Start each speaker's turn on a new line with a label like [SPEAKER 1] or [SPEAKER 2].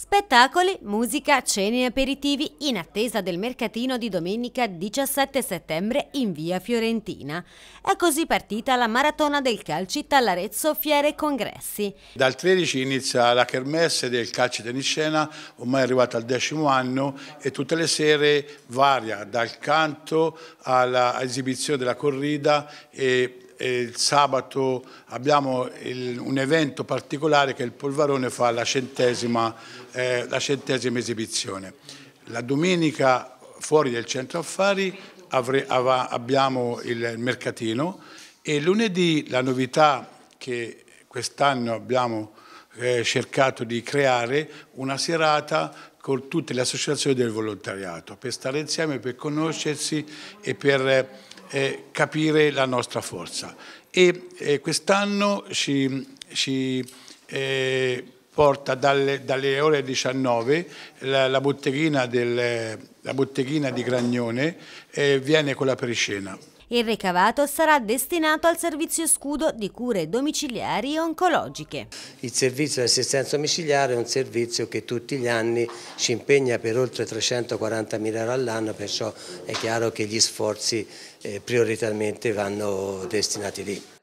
[SPEAKER 1] Spettacoli, musica, cene e aperitivi in attesa del mercatino di domenica 17 settembre in via Fiorentina. È così partita la maratona del Calcita all'Arezzo Fiere e Congressi.
[SPEAKER 2] Dal 13 inizia la kermesse del calcio teniscena, ormai è arrivata al decimo anno e tutte le sere varia dal canto all'esibizione della corrida e il sabato abbiamo il, un evento particolare che il Polvarone fa la centesima, eh, la centesima esibizione. La domenica fuori del centro affari avre, av, abbiamo il mercatino e lunedì la novità che quest'anno abbiamo eh, cercato di creare una serata con tutte le associazioni del volontariato per stare insieme, per conoscersi e per eh, capire la nostra forza. E eh, quest'anno ci, ci eh, porta dalle, dalle, ore 19 la, la, botteghina, del, la botteghina, di Gragnone, eh, viene con la periscena.
[SPEAKER 1] Il ricavato sarà destinato al servizio scudo di cure domiciliari e oncologiche.
[SPEAKER 3] Il servizio di assistenza domiciliare è un servizio che tutti gli anni ci impegna per oltre 340 mila euro all'anno, perciò è chiaro che gli sforzi eh, prioritariamente vanno destinati lì.